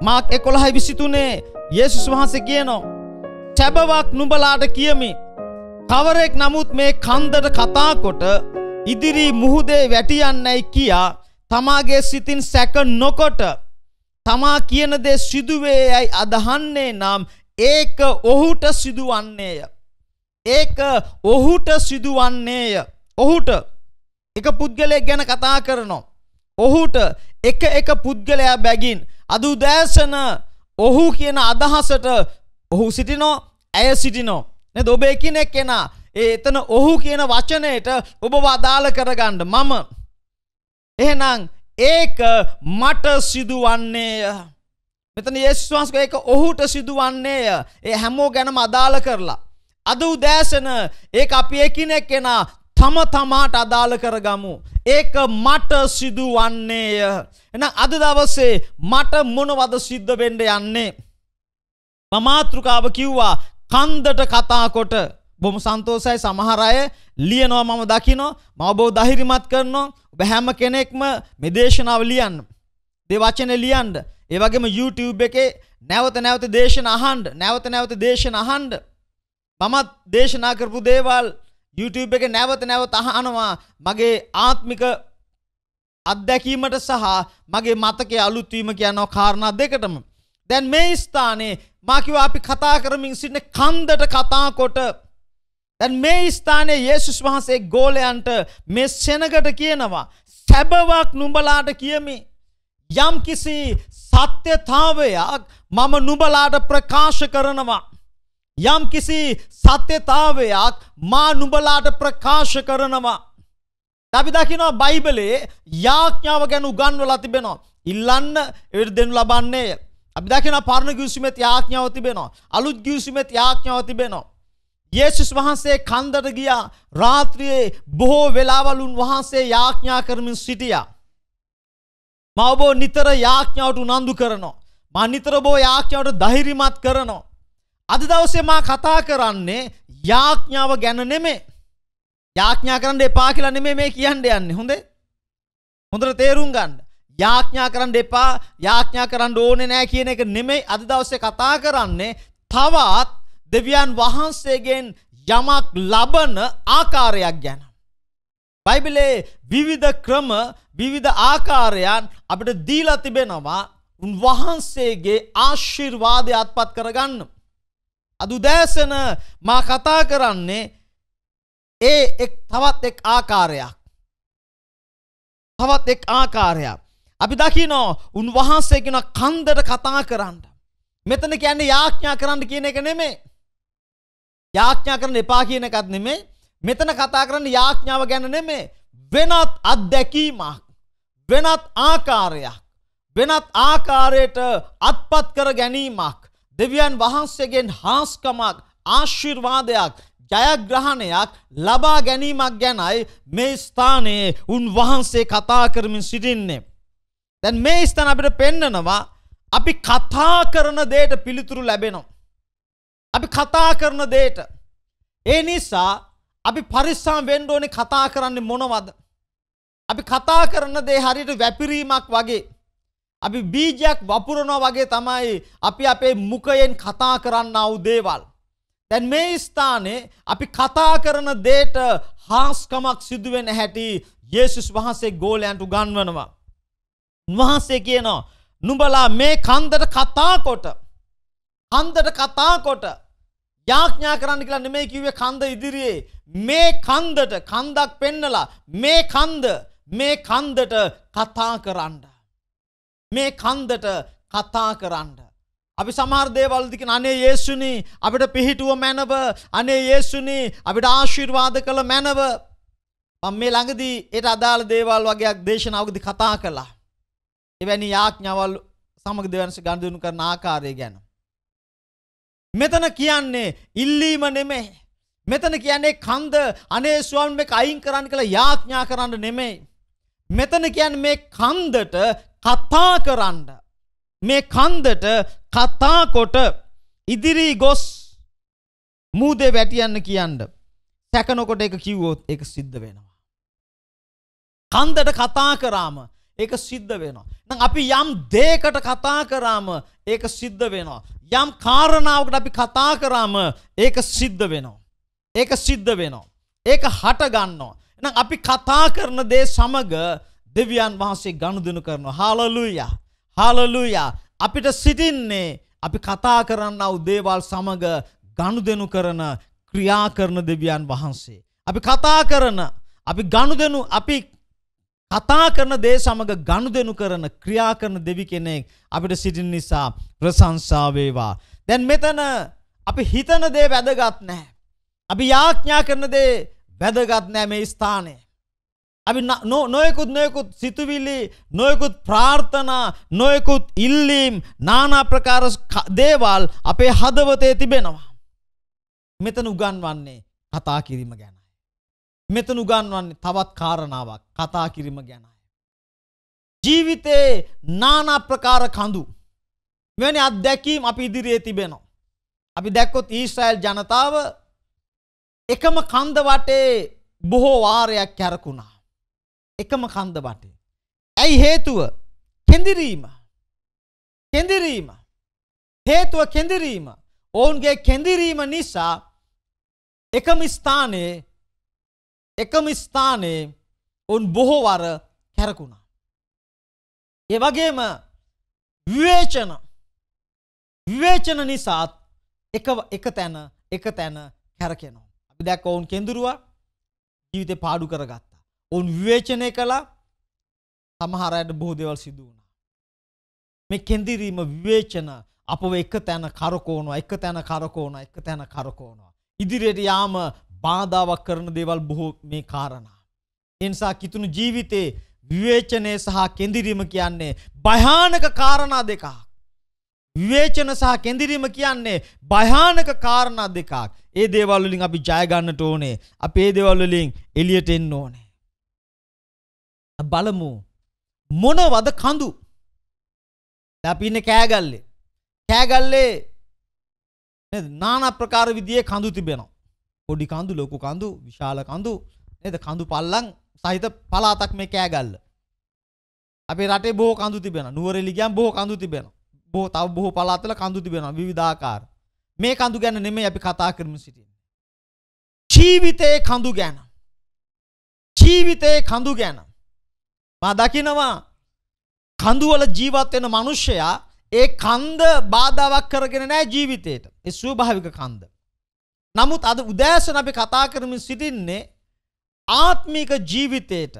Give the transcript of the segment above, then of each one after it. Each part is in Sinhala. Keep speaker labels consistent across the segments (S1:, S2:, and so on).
S1: මාක් එකොළහයි විසිතුනේ යේසුස් වහන්සේ කියනෝ. සැබවක් නුඹලාට කියමි. කවරෙක් නමුත් මේ කන්දට කතාකොට ඉදිරි මුහුදේ වැටියන්නැයි කියා තමාගේ සිතින් සැක නොකොට තමා කියන දේ සිදුවේ යැයි අදහන්නේ නම් ඒක ඔහුට සිදුවන්නේය. ඒක ඔහුට සිදුවන්නේය. ඔහුට එක පුද්ගලයෙක් ගැන කතා කරනවා. ඔහුට එක එක පුද්ගලයා බැගින් අද උදෑසන ඔහු කියන අදහසට ඔහු සිටිනෝ ඇය සිටිනෝ නේද ඔබ එකිනෙක කෙනා ඒ එතන ඔහු කියන වචනයට ඔබ වදාළ කරගන්න මම එහෙනම් ඒක මට සිදුවන්නේය මෙතන යේසුස් වහන්සේ ඒක ඔහුට සිදුවන්නේය ඒ හැමෝ ගැනම අදාළ කරලා අද උදෑසන ඒක අපි එකිනෙක කෙනා තම තමාට අදාළ කරගමු. ඒක මට සිදුවන්නේය. එහෙනම් අද දවසේ මට මොනවද සිද්ධ වෙන්න යන්නේ? මම මාත්‍රිකාව කිව්වා කන්දට කතා කොට බොහොම සන්තෝසයි සමහර අය ලියනවා මම දකිනවා මම බොහෝ ධෛර්යමත් කරනවා ඔබ හැම කෙනෙක්ම මේ දේශනාව ලියන්න. දේ වචනේ ලියන්න. ඒ වගේම YouTube එකේ නැවත නැවත දේශන අහන්න, නැවත නැවත දේශන අහන්න. මමත් දේශනා කරපු දේවල් YouTube එක නැවත නැවත අහනවා මගේ ආත්මික අත්දැකීමට සහ මගේ මතකයේ අලුත් වීම කියනවා කාරණා දෙකටම. දැන් මේ ස්ථානයේ මා කිව්වා අපි කතා කරමින් සිටින කන්දට කතා කොට දැන් මේ ස්ථානයේ යේසුස් වහන්සේ ගෝලයන්ට මේ සෙනගට කියනවා සැබවක් නුඹලාට කියමි යම් කිසි සත්‍යතාවයක් මම නුඹලාට ප්‍රකාශ කරනවා යම් කිසි සත්‍යතාවයක් මා නුඹලාට ප්‍රකාශ කරනවා. අපි දකිනවා බයිබලයේ යාඥාව ගැන උගන්වලා තිබෙනවා. ඉල්ලන්න ඒවට දෙනු ලබන්නේ. අපි දකිනවා පරණ ගිවිසුමේ යාඥාව තිබෙනවා. අලුත් ගිවිසුමේ යාඥාව තිබෙනවා. යේසුස් වහන්සේ කන්දට ගියා. රාත්‍රියේ බොහෝ වෙලාවල් උන්වහන්සේ යාඥා කරමින් සිටියා. මම ඔබ නිතර යාඥාවට උනන්දු කරනවා. මම නිතර ඔබ යාඥාවට ධෛර්යමත් කරනවා. අද දවසේ මා කතා කරන්නේ යාඥාව ගැන නෙමෙයි. යාඥා කරන්න එපා කියලා නෙමෙයි මේ කියන්න යන්නේ. හොඳේ? හොඳට තේරුම් ගන්න. යාඥා කරන්න එපා, යාඥා කරන්න ඕනේ නැහැ කියන එක නෙමෙයි අද දවසේ කතා කරන්නේ. තවත් දෙවියන් වහන්සේගෙන් යමක් ලබන ආකාරයක් ගැන. බයිබලයේ විවිධ ක්‍රම, විවිධ ආකාරයන් අපිට දීලා තිබෙනවා. උන්වහන්සේගේ ආශිර්වාදය අත්පත් කරගන්න. අදුදෑසන මා කතා කරන්නේ ඒ එක් තවත් එක් ආකාරයක්. තවත් එක් ආකාරයක්. අපි දකිනෝ උන්වහන්සේගෙන කන්දට කතා කරන්න. මෙතන කියන්නේ යාඥා කරන්න කියන එක නෙමේ. යාඥා කරන්න එපා කියන එකත් නෙමේ. මෙතන කතා කරන්න යාඥාව ගැන නෙමේ. වෙනත් අත්දැකීමක්. වෙනත් ආකාරයක්. වෙනත් ආකාරයට අත්පත් කර ගැනීමක්. දෙවියන් වහන්සේගෙන් හාස්කමක් ආශිර්වාදයක් ජයග්‍රහණයක් ලබා ගැනීමක් ගැනයි මේ ස්ථානයේ උන් වහන්සේ කතා කරමින් සිටින්නේ. දැන් මේ ස්ථාන අපිට පෙන්නනවා අපි කතා කරන දේට පිළිතුරු ලැබෙනවා. අපි කතා කරන දේට. ඒ නිසා අපි පරිස්සම් වෙන්න ඕනේ කතා කරන්නේ මොනවද? අපි කතා කරන දේ හරියට වැපිරීමක් වගේ. අපි බීජයක් වපුරනවා වගේ තමයි අපි අපේ මුකයෙන් කතා කරන්නා වූ දේවල්. දැන් මේ ස්ථානයේ අපි කතා කරන දේට හාස්කමක් සිදු වෙන හැටි යේසුස් වහන්සේ ගෝලයන්ට උගන්වනවා. උන්වහන්සේ කියනවා නුඹලා මේ කන්දට කතා කොට කන්දට කතා කොට යාඥා කරන්න කියලා නෙමෙයි කිව්වේ කන්ද ඉදිරියේ මේ කන්දට කන්දක් පෙන්නලා මේ කන්ද මේ කන්දට කතා කරන්න. මේ කන්දට කතා කරන්න. අපි සමහර දේවල් දිකින අනේ යේසුනි අපිට පිහිටුව මැනව අනේ යේසුනි අපිට ආශිර්වාද කළ මැනව මම මේ ළඟදී ඒට අදාළ දේවල් වගේක් දේශනාවකදී කතා කළා. එවැනි යාඥාවල් සමග දෙවන්ස ගනුදෙනු කරන ආකාරය ගැන. මෙතන කියන්නේ ඉල්ලීම නෙමේ. මෙතන කියන්නේ කන්ද අනේ ස්වාමීන් මේක අයින් කරන්න කියලා යාඥා කරන්න නෙමෙයි. මෙතන කියන්නේ මේ කන්දට කතා කරන්න මේ කන්දට කතාකොට ඉදිරි ගොස් මූදේ වැටියන්න කියන්න සැකනොකොට එක කිව්වොත් එක සිද්ධ වෙනවා. කන්දට කතා කරාම ඒක සිද්ධ වෙනවා. නම් අපි යම් දේකට කතා කරාම ඒක සිද්ධ වෙනවා. යම් කාරණාවකට අපි කතා කරාම ඒක සිද්ධ වෙනවා. ඒක සිද්ධ වෙනවා. ඒක හට ගන්නවා. එහෙනම් අපි කතා කරන දේ සමග දෙවියන් වහන්සේ ගනුදෙනු කරනවා. හාලෙලූයා. හාලෙලූයා. අපිට සිටින්නේ අපි කතා කරන්නා වූ දේවල් සමග ගනුදෙනු කරන ක්‍රියා කරන දෙවියන් වහන්සේ. අපි කතා කරන අපි ගනුදෙනු අපි කතා කරන දේ සමග ගනුදෙනු කරන ක්‍රියා කරන දෙවි කෙනෙක් අපිට සිටින නිසා ප්‍රශංසා වේවා. දැන් මෙතන අපි හිතන දේ වැදගත් නැහැ. අපි යාඥා කරන දේ වැදගත් නැහැ මේ ස්ථානයේ. අපි නොයකුත් නොයකුත් සිතුවිලි නොයකුත් ප්‍රාර්ථනා නොයකුත් ඉල්ලීම් නානා ප්‍රකාර දේවල් අපේ හදවතේ තිබෙනවා. මෙතන උගන්වන්නේ කතා කිරීම ගැනයි. මෙතන උගන්වන්නේ තවත් කාරණාවක් කතා කිරීම ගැනයි. ජීවිතයේ නානා ප්‍රකාර කඳු. මෙවැනි අත්දැකීම් අපි ඉදිරියේ තිබෙනවා. අපි දැක්කොත් ඊශ්‍රායල් ජනතාව එකම කන්ද වටේ බොහෝ වාරයක් කැරකුණා. එකම කන්ද වටේ. ඇයි හේතුව කෙඳිරීම. කෙඳිරීම. හේතුව කෙඳිරීම. ඔවුන්ගේ කෙඳිරීම නිසා එකම ස්ථානයේ එකම ස්ථානයේ උන් බොහෝවර කැරකුණා. එවගේම විවේචන විවේචන නිසාත් එක එක තැන එක තැන කැරකෙනවා. අපි දැක් ඔවුන් කෙඳුරුවා ජීවිතය පාඩු කරගත්. උන් විවේචනය කළා සමහර අයට බොහෝ දේවල් සිදු වුණා. මේ කෙන්දිරීම විවේචන අපව එක තැන කරකවනවා එක තැන කරකවනවා එක තැන කරකවනවා. ඉදිරියට යාම බාධාවක් කරන දේවල් බොහෝ මේ කාරණා. ඒ නිසා කිතුණු ජීවිතේ විවේචනය සහ කෙන්දිරීම කියන්නේ භයානක කාරණා දෙකක්. විවේචන සහ කෙන්දිරීම කියන්නේ භයානක කාරණා දෙකක්. ඒ දේවල් වලින් අපි ජය ගන්නට ඕනේ. අපි ඒ දේවල් වලින් එළියට එන්න ඕනේ. බලමු මොනවද කඳු අපි ඉන්නේ කෑගල්ලේ කෑගල්ලේ නේද নানা ප්‍රකාර විදිහේ කඳු තිබෙනවා පොඩි කඳු ලොකු කඳු විශාල කඳු නේද කඳු පල්ලම් සහිත පළාතක් මේ කෑගල්ල අපේ රටේ බොහෝ කඳු තිබෙනවා නුවරඑළි ගියම් බොහෝ කඳු තිබෙනවා බොහෝ තව බොහෝ පළාත්වල කඳු තිබෙනවා විවිධාකාර මේ කඳු ගැන නෙමෙයි අපි කතා කරමින් සිටින්නේ ජීවිතයේ කඳු ගැන ජීවිතයේ කඳු ගැන මා දකිනවා කඳුවල ජීවත් වෙන මිනිසයා ඒ කන්ද බාධාවක් කරගෙන නැහැ ජීවිතේට. ඒ ස්වභාවික කන්ද. නමුත් අද උදෑසන අපි කතා කරමින් සිටින්නේ ආත්මික ජීවිතේට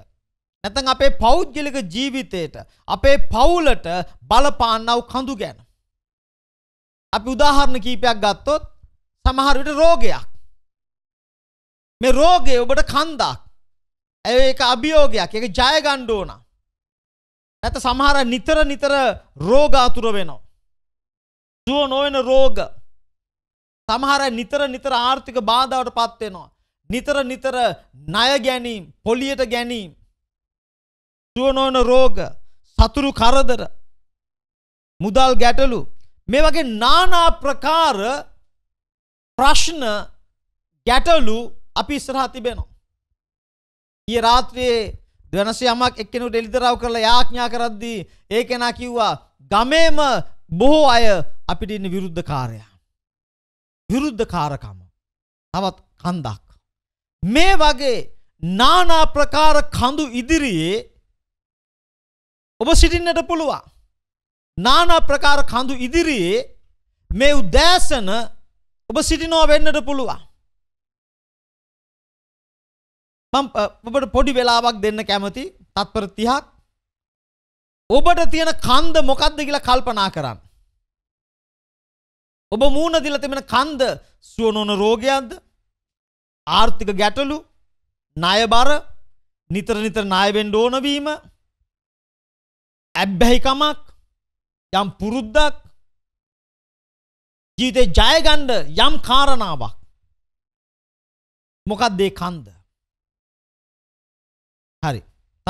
S1: නැත්නම් අපේ පෞද්ගලික ජීවිතේට අපේ පවුලට බලපාන්නව කඳු ගැන. අපි උදාහරණ කීපයක් ගත්තොත් සමහර විට රෝගයක්. මේ රෝගේ ඔබට කන්දක්. ඇය ඒක අභියෝගයක් ඒක ජය ගන්න ඕන. නැත්නම් සමහර නිතර නිතර රෝග අතුර වෙනවා. සුව නොවන රෝග. සමහර නිතර නිතර ආර්ථික බාධාවටපත් වෙනවා. නිතර නිතර ණය ගැනීම, පොලියට ගැනීම. සුව නොවන රෝග, සතුරු කරදර, මුදල් ගැටලු මේ වගේ নানা ප්‍රකාර ප්‍රශ්න ගැටලු අපි ඉස්සරහා තිබෙනවා. ඊයේ රාත්‍රියේ දෙවනස යමක් එක්කෙනෙකුට එලිදරව් කරලා යාඥා කරද්දී ඒ කෙනා කිව්වා ගමේම බොහෝ අය අපිට ඉන්න විරුද්ධකාරයා. විරුද්ධකාරකම. තවත් කන්දක්. මේ වගේ নানা ප්‍රකාර කඳු ඉදිරියේ ඔබ සිටින්නට පුළුවන්. নানা ප්‍රකාර කඳු ඉදිරියේ මේ උදෑසන ඔබ සිටිනවා වෙන්නට පුළුවන්. මම ඔබට පොඩි වෙලාවක් දෙන්න කැමති තත්පර 30ක් ඔබට තියෙන කන්ද මොකක්ද කියලා කල්පනා කරන්න. ඔබ මූණ දීලා තිබෙන කන්ද සුවනොන රෝගයක්ද? ආර්ථික ගැටලු, ණය බර, නිතර නිතර ණය වෙන්න ඕන වීම, ඇබ්බැහිකමක්, යම් පුරුද්දක්, ජීවිතේ ජය ගන්න යම් කාරණාවක්. මොකක්ද ඒ කන්ද?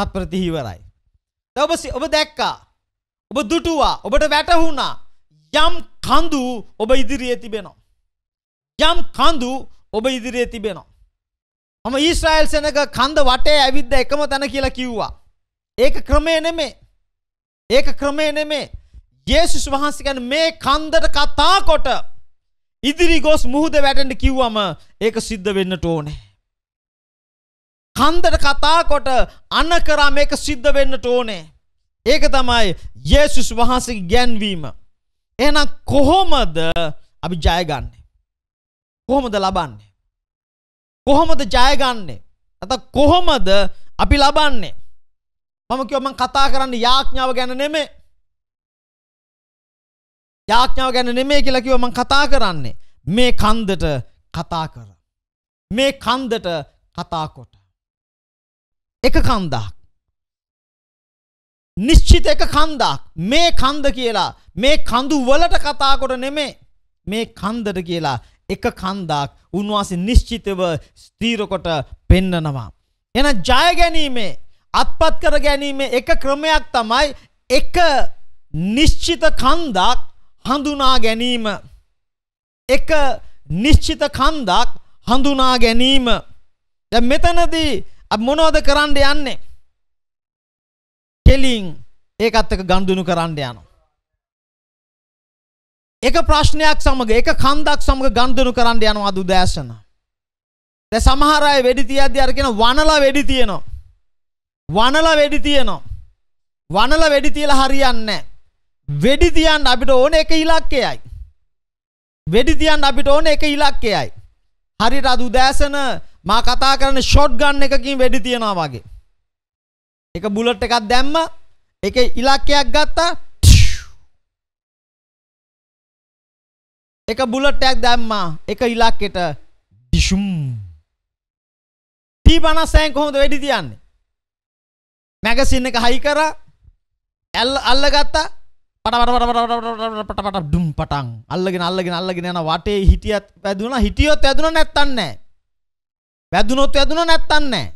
S1: තත්පරතිහි ඉවරයි. දවසේ ඔබ දැක්කා. ඔබ දුටුවා. ඔබට වැටහුණා. යම් කඳු ඔබ ඉදිරියේ තිබෙනවා. යම් කඳු ඔබ ඉදිරියේ තිබෙනවා. මම ඊශ්‍රායල් සෙනඟ කඳ වටේ ඇවිද්ද එකම තැන කියලා කිව්වා. ඒක ක්‍රමය නෙමේ. ඒක ක්‍රමය නෙමේ. යේසුස් වහන්සේ කියන්නේ මේ කන්දට කතා කොට ඉදිරි ගොස් මුහුද වැටෙන්න කිව්වම ඒක සිද්ධ වෙන්නට ඕනේ. කන්දට කතා කොට අන කරා මේක සිද්ධ වෙන්නට ඕනේ. ඒක තමයි යේසුස් වහන්සේගේ ගැන්වීම. එහෙනම් කොහොමද අපි ජය ගන්නෙ? කොහොමද ලබන්නේ? කොහොමද ජය ගන්නෙ? නැත්නම් කොහොමද අපි ලබන්නේ? මම කිව්වා මම කතා කරන්නේ යාඥාව ගැන නෙමෙයි. යාඥාව ගැන නෙමෙයි කියලා කිව්වා මම කතා කරන්නේ මේ කන්දට කතා කර. මේ කන්දට කතා කොට. එක කන්දක්. නිශ්චිත එක කන්දක් මේ කන්ද කියලා මේ කඳු වලට කතාකොට නෙමේ මේ කන්දට කියලා එක කන්දක් උන්වහන්සේ නිශ්චිතව ස්ථීරකොට පෙන්නනවා. එන ජය ගැනීමේ අත්පත් කර ගැනීමේ එක ක්‍රමයක් තමයි එක නිශ්චිත කන්දක් හඳුනා ගැනීම. එක නිශ්චිත කන්දක් හඳුනා ගැනීම. දැන් මෙතනදී අපි මොනවද කරන්න යන්නේ? කෙලින් ඒකත් එක්ක ගන්දුණු කරන්න යනවා. එක ප්‍රශ්නයක් සමග එක කන්දක් සමග ගන්දුණු කරන්න යනවා දුදෑසන. දැන් සමහර අය වෙඩි තියද්දී අර කියන වනලා වෙඩි තියනවා. වනලා වෙඩි තියනවා. වනලා වෙඩි තියලා හරියන්නේ නැහැ. වෙඩි තියන්න අපිට ඕන එක ඉලක්කයයි. වෙඩි තියන්න අපිට ඕන එක ඉලක්කයයි. හරියට අද උදෑසන මා කතා කරන ෂොට් ගන් එකකින් වෙඩි තියනවා වගේ. එක බුලට් එකක් දැම්ම එක ඉලක්කයක් ගත්තා එක බුලට් එකක් දැම්මා එක ඉලක්කෙට ඩිෂුම්. ටී 56න් කොහොමද වෙඩි තියන්නේ? මැගසින් එක හයි කරා ඇල්ල අල්ලගත්තා පටපටපටපටපටපට ඩුම් පටන් අල්ලගෙන අල්ලගෙන අල්ලගෙන යන වටේ හිටියත් වැදුනා හිටියොත් වැදුනා නැත්තන් නැහැ. වැදුනොත් වැදුන නැත්තන් නෑ.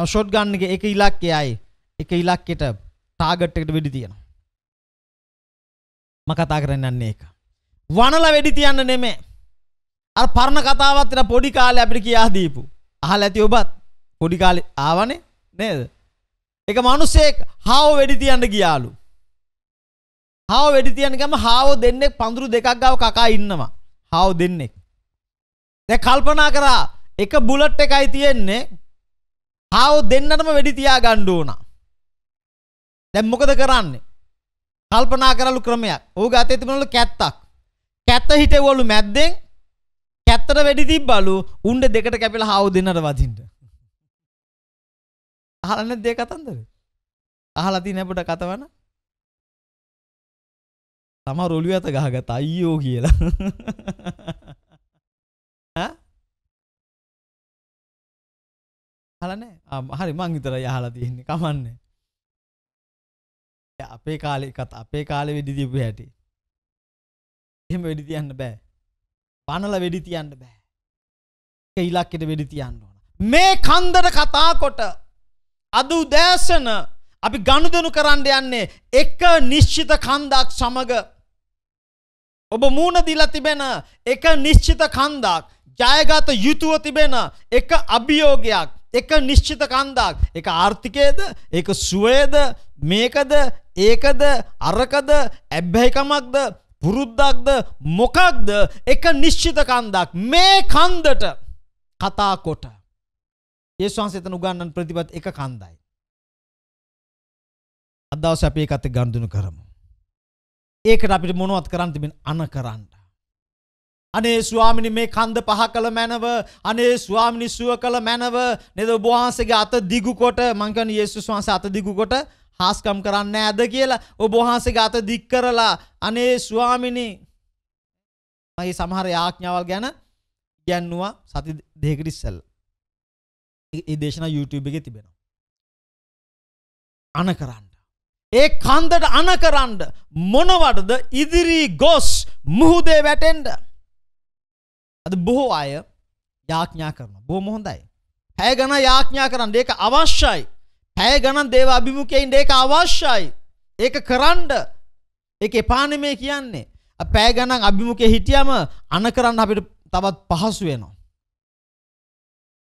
S1: නව ෂොට් ගන්න එක එක ඉලක්කයයි එක ඉලක්කයට ටාගට් එකට වෙඩි තියෙනවා. මම කතා කරන්න යන්නේ ඒක. වනලා වෙඩි තියන්න නෙමෙයි. අර පරණ කතාවත් ඉතින් පොඩි කාලේ අපිට කියා දීපු. අහලා ඇති ඔබත් පොඩි කාලේ ආවනේ නේද? එක මිනිහෙක් හාව වෙඩි තියන්න ගියාලු. හාව වෙඩි තියන්න ගම හාව දෙන්නෙක් පඳුරු දෙකක් ගාව කකා ඉන්නවා. හාව දෙන්නෙක්. දැන් කල්පනා කරා එක බුලට් එකයි තියෙන්නේ. හාව දෙන්නටම වෙඩි තියා ගන්න ඕන. දැන් මොකද කරන්නේ? කල්පනා කරලු ක්‍රමයක්. ඌගේ අතේ තිබුණලු කැත්තක්. කැත්ත හිටෙවලු මැද්දෙන් කැත්තට වෙඩි තිබ්බලු උණ්ඩ දෙකට කැපිලා හාව දෙන්නට වදින්න. අහලා නැද්ද ඒ කතන්දර? අහලා තියෙන පොඩ කතවන? තමා රොළු ඇත ගහගත්ත අයියෝ කියලා. හලනෑ හරි මං විතර යහලා තියෙන්නේ කමන්න අපේ කාලෙ එකත් අපේ කාලෙ වෙඩි තිබු හැටි එහෙම වෙඩි තියන්න බෑ පනල වෙඩි තියන්න බෑ ඉලක්කෙට වෙඩි තියන්න ඕන මේ කන්දර කතාකොට අද උදෑසන අපි ගණුදනු කරන්න යන්නේ එක නිශ්චිත කන්දක් සමග ඔබ මූුණ දිලා තිබෙන එක නිශ්චිත කන්දක් ජයගත යුතුව තිබෙන එක අභියෝගයක් එක නිශ්චිත කන්දක්. ඒක ආර්ථිකයේද, ඒක සුවයේද, මේකද, ඒකද, අරකද, ඇබ්බැහිකමක්ද, පුරුද්දක්ද, මොකක්ද? එක නිශ්චිත කන්දක්. මේ කන්දට කතා කොට. යේසුස් වහන්සේ එතන උගන්වන ප්‍රතිපත් එක කන්දයි. අද දවසේ අපි ඒකත් ගනුදෙනු කරමු. ඒකට අපිට මොනවත් කරන්න තිබෙන අන කරන්න. අනේ ස්වාමිනි මේ කන්ද පහ කළ මැනව අනේ ස්වාමිනි සුව කළ මැනව නේද ඔබ වහන්සේගේ අත දිගු කොට මං කියන්නේ යේසුස් වහන්සේ අත දිගු කොට හාස්කම් කරන්නේ නැද්ද කියලා ඔබ වහන්සේගේ අත දික් කරලා අනේ ස්වාමිනි මම සමහර ආඥාවල් ගැන කියන්නවා සති දෙකකට ඉස්සෙල්ලා. ඒ දේශනා YouTube එකේ තිබෙනවා. අන කරන්න. ඒ කන්දට අන කරන්න මොනවටද ඉදිරි ගොස් මුහුදේ වැටෙන්න. අද බොහෝ අය යාඥා කරනවා. බොහොම හොඳයි. පැය ගණන් යාඥා කරන්න ඒක අවශ්‍යයි. පැය ගණන් දේව අභිමුඛයෙන් ඒක අවශ්‍යයි. ඒක කරන්න ඒක එපානේ මේ කියන්නේ. පැය ගණන් අභිමුඛයේ හිටියම අන කරන්න අපිට තවත් පහසු වෙනවා.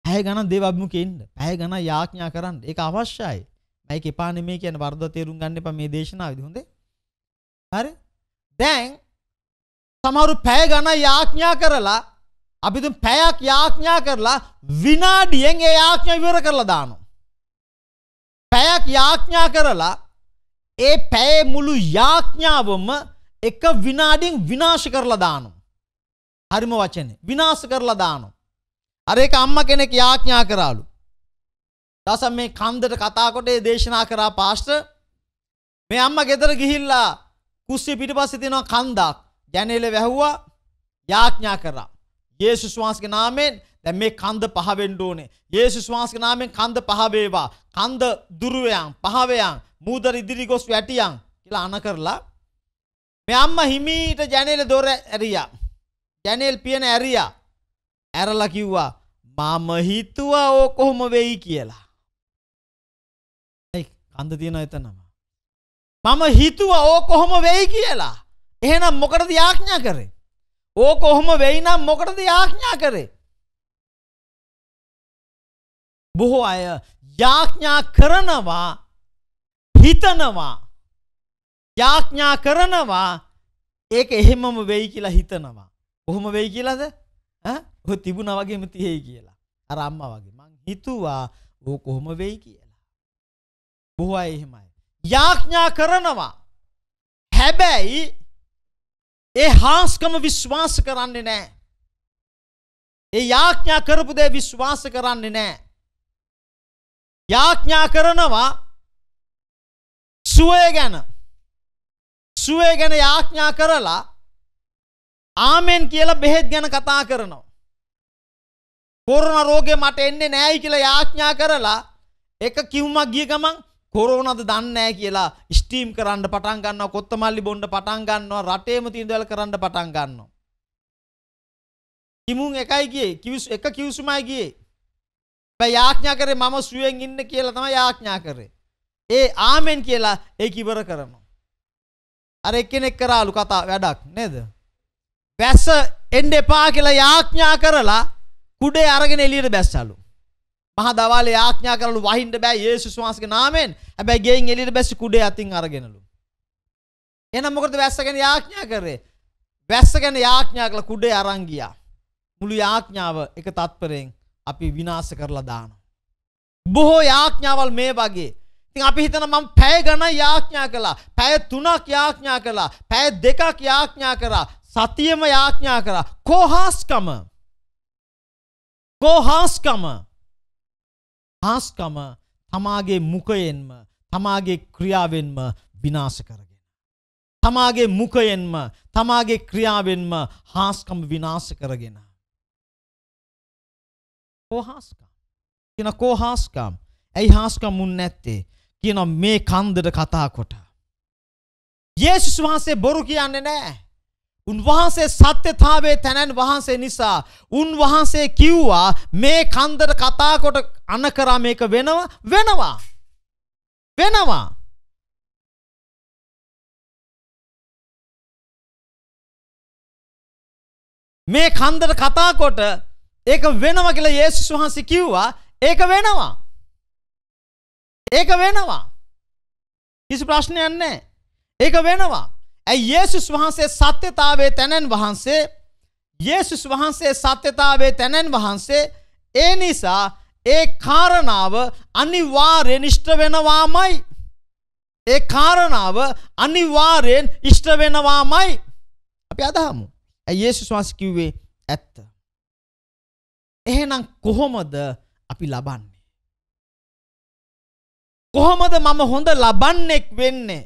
S1: පැය ගණන් දේව අභිමුඛයේ ඉන්න. පැය ගණන් යාඥා කරන්න ඒක අවශ්‍යයි. මම ඒක එපා නෙමෙයි කියන්නේ වරද තේරුම් ගන්න එපා මේ දේශනාවේදී හොඳේ. හරි? දැන් සමහරු පැය ගණන් යාඥා කරලා අපි තුන් පැයක් යාඥා කරලා විනාඩියෙන් ඒ යාඥා ඉවර කරලා දානවා. පැයක් යාඥා කරලා ඒ පැයේ මුළු යාඥාවම එක විනාඩියෙන් විනාශ කරලා දානවා. හරිම වචනේ. විනාශ කරලා දානවා. අර ඒක අම්මා කෙනෙක් යාඥා කරාලු. දස මේ කන්දට කතා කොට ඒ දේශනා කරා පාස්ටර් මේ අම්මා ගෙදර ගිහිල්ලා කුස්සිය පිටිපස්සේ තියෙනවා කන්දක්. ජනේලෙ වැහුවා යාඥා කරා. යේසුස් වහන්සේගේ නාමයෙන් දැන් මේ කන්ද පහ වෙන්න ඕනේ. යේසුස් වහන්සේගේ නාමයෙන් කන්ද පහ වේවා. කන්ද දුරවයන්, පහවයන්, මූදර ඉදිරි ගොස් වැටියන් කියලා අන කරලා මේ අම්මා හිමීට ජනේල දොර ඇරියා. ජනේල් පියන ඇරියා. ඇරලා කිව්වා මම හිතුවා ඕ කොහොම වෙයි කියලා. ඒ කන්ද තියෙන එතනම. මම හිතුවා ඕ කොහොම වෙයි කියලා. එහෙනම් මොකටද යාඥා කරේ? ඕක ඔහොම වෙයි නම් මොකටද යාඥා කරේ? බොහෝ අය යාඥා කරනවා හිතනවා යාඥා කරනවා ඒක එහෙමම වෙයි කියලා හිතනවා. කොහොම වෙයි කියලාද? ඈ? ඔය තිබුණා වගේම තියෙයි කියලා. අර අම්මා වගේ. මං හිතුවා ඕක කොහොම වෙයි කියලා. බොහෝ අය එහෙමයි. යාඥා කරනවා. හැබැයි ඒ හාස්කම විශ්වාස කරන්නේ නැහැ. ඒ යාඥා කරපු දේ විශ්වාස කරන්නේ නැහැ. යාඥා කරනවා සුවය ගැන. සුවය ගැන යාඥා කරලා ආමෙන් කියලා බෙහෙත් ගැන කතා කරනවා. කොරෝනා රෝගේ මට එන්නේ නැහැයි කියලා යාඥා කරලා එක කිව්මක් ගිය ගමන් කොරෝනද දන්නේ කියලා ස්ටීම් කරන්න පටන් ගන්නවා කොත්තමල්ලි බොන්න පටන් ගන්නවා රටේම තියෙන දේවල් කරන්න පටන් ගන්නවා කිමුන් එකයි ගියේ කිවිස් එක කිවිසුමයි ගියේ හැබැයි යාඥා කරේ මම සුවෙන් ඉන්න කියලා තමයි යාඥා කරේ ඒ ආමෙන් කියලා ඒක ඉවර කරනවා අර එක්කෙනෙක් කරාලු කතා වැඩක් නේද වැස්ස එන්න එපා කියලා යාඥා කරලා කුඩේ අරගෙන එළියට බැස්සලු මහ දවාලේ ආඥා කරලු වහින්න බෑ යේසුස් වහන්සේගේ නාමයෙන්. හැබැයි ගෙයින් එළියට බැස්ස කුඩේ අතින් අරගෙනලු. එහෙනම් මොකද වැස්ස ගැන යාඥා කරේ? වැස්ස ගැන යාඥා කළ කුඩේ අරන් ගියා. මුළු යාඥාව එක තත්පරයෙන් අපි විනාශ කරලා දානවා. බොහෝ යාඥාවල් මේ වගේ. ඉතින් අපි හිතන මම පැය ගණන් යාඥා කළා. පැය 3ක් යාඥා කළා. පැය 2ක් යාඥා කරා. සතියෙම යාඥා කරා. කොහාස්කම. කොහාස්කම. හාස්කම තමාගේ මුඛයෙන්ම තමාගේ ක්‍රියාවෙන්ම විනාශ කරගෙන තමාගේ මුඛයෙන්ම තමාගේ ක්‍රියාවෙන්ම හාස්කම විනාශ කරගෙන කොහාස්කම් කියන කොහාස්කම් ඇයි හාස්කම් මුන් නැත්තේ කියන මේ කන්දට කතා කොට යේසුස් වහන්සේ බොරු කියන්නේ නැහැ උන්වහන්සේ සත්‍යතාවයේ තැනන් වහන්සේ නිසා උන්වහන්සේ කිව්වා මේ කන්දර කතා කොට අන කරා මේක වෙනවා වෙනවා වෙනවා මේ කන්දර කතා කොට ඒක වෙනවා කියලා යේසුස් වහන්සේ කිව්වා ඒක වෙනවා ඒක වෙනවා කිසි ප්‍රශ්නයක් නැහැ ඒක වෙනවා ඇයි යේසුස් වහන්සේ සත්‍යතාවයේ තැනන් වහන්සේ යේසුස් වහන්සේ සත්‍යතාවයේ තැනන් වහන්සේ ඒ නිසා ඒ කාරණාව අනිවාර්යෙන් ඉෂ්ට වෙනවාමයි ඒ කාරණාව අනිවාර්යෙන් ඉෂ්ට වෙනවාමයි අපි අදහමු. ඇයි යේසුස් වහන්සේ කිව්වේ ඇත්ත. එහෙනම් කොහොමද අපි ලබන්නේ? කොහොමද මම හොඳ ලබන්නෙක් වෙන්නේ?